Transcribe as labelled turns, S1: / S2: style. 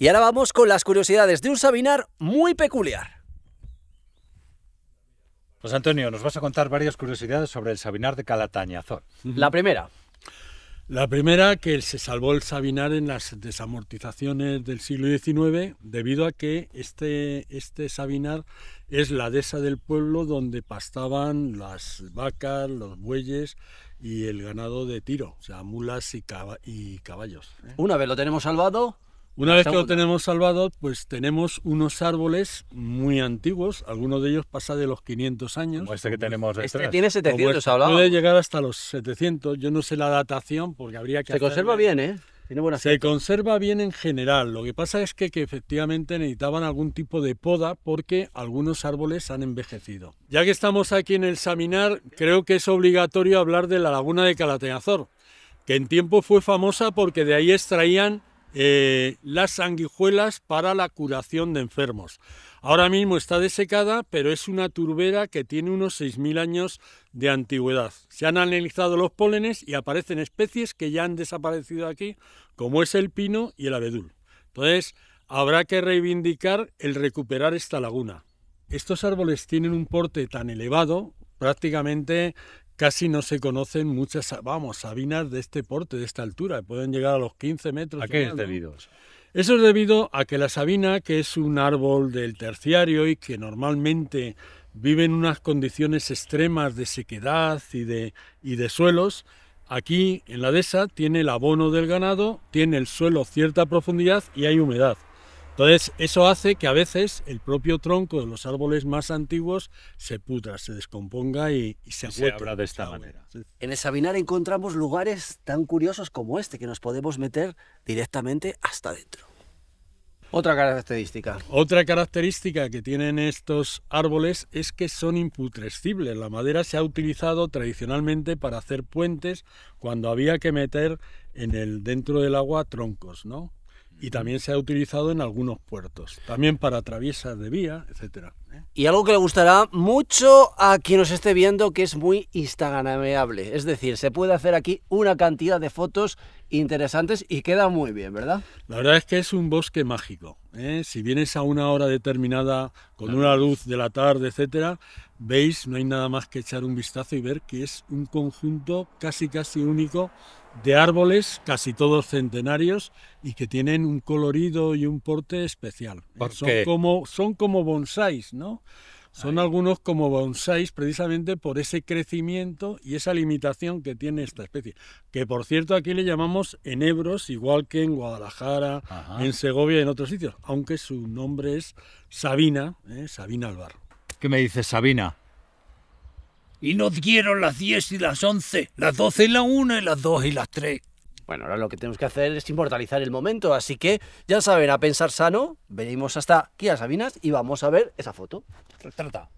S1: Y ahora vamos con las curiosidades de un Sabinar muy peculiar.
S2: Pues Antonio, nos vas a contar varias curiosidades sobre el Sabinar de Calatañazor. La primera. La primera, que se salvó el Sabinar en las desamortizaciones del siglo XIX, debido a que este, este Sabinar es la dehesa del pueblo donde pastaban las vacas, los bueyes y el ganado de tiro, o sea, mulas y, y caballos. ¿eh? Una vez lo tenemos salvado, una vez que lo tenemos salvado, pues tenemos unos árboles muy antiguos, algunos de ellos pasan de los 500 años. Como este que tenemos este detrás. Este tiene 700, ha hablado. Puede llegar hasta los 700, yo no sé la datación porque habría que... Se conserva bien, ¿eh? Tiene buena Se conserva bien en general, lo que pasa es que, que efectivamente necesitaban algún tipo de poda porque algunos árboles han envejecido. Ya que estamos aquí en el Saminar, creo que es obligatorio hablar de la laguna de Calatenazor, que en tiempo fue famosa porque de ahí extraían eh, las sanguijuelas para la curación de enfermos. Ahora mismo está desecada, pero es una turbera que tiene unos 6.000 años de antigüedad. Se han analizado los pólenes y aparecen especies que ya han desaparecido aquí, como es el pino y el abedul. Entonces, habrá que reivindicar el recuperar esta laguna. Estos árboles tienen un porte tan elevado, prácticamente Casi no se conocen muchas, vamos, sabinas de este porte, de esta altura, pueden llegar a los 15 metros. ¿A qué es debido eso? es debido a que la sabina, que es un árbol del terciario y que normalmente vive en unas condiciones extremas de sequedad y de, y de suelos, aquí en la dehesa tiene el abono del ganado, tiene el suelo cierta profundidad y hay humedad. Entonces, eso hace que a veces el propio tronco de los árboles más
S1: antiguos se putra, se descomponga y, se, se de esta manera. En el Sabinar encontramos lugares tan curiosos como este, que nos podemos meter directamente hasta dentro. Otra característica.
S2: Otra característica que tienen estos árboles es que son imputrescibles. La madera se ha utilizado tradicionalmente para hacer puentes cuando había que meter en el dentro del agua troncos, ¿no? y también
S1: se ha utilizado en algunos puertos, también para traviesas de vía, etcétera. ¿eh? Y algo que le gustará mucho a quien nos esté viendo, que es muy instagramable Es decir, se puede hacer aquí una cantidad de fotos interesantes y queda muy bien, ¿verdad?
S2: La verdad es que es un bosque mágico. ¿eh? Si vienes a una hora determinada, con una luz de la tarde, etcétera, veis, no hay nada más que echar un vistazo y ver que es un conjunto casi casi único de árboles, casi todos centenarios, y que tienen un colorido y un porte especial. Eh, son, Como, son como bonsáis, ¿no? Son algunos como bonsáis precisamente por ese crecimiento y esa limitación que tiene esta especie. Que por cierto aquí le llamamos enebros, igual que en Guadalajara, en Segovia y en otros sitios, aunque su nombre es Sabina, ¿eh? Sabina Alvar. ¿Qué me
S1: dices, Sabina? Y nos dieron las 10 y las 11, las 12 y la 1 y las 2 y las 3. Bueno, ahora lo que tenemos que hacer es inmortalizar el momento, así que ya saben, a pensar sano, venimos hasta aquí a Sabinas y vamos a ver esa foto. Trata.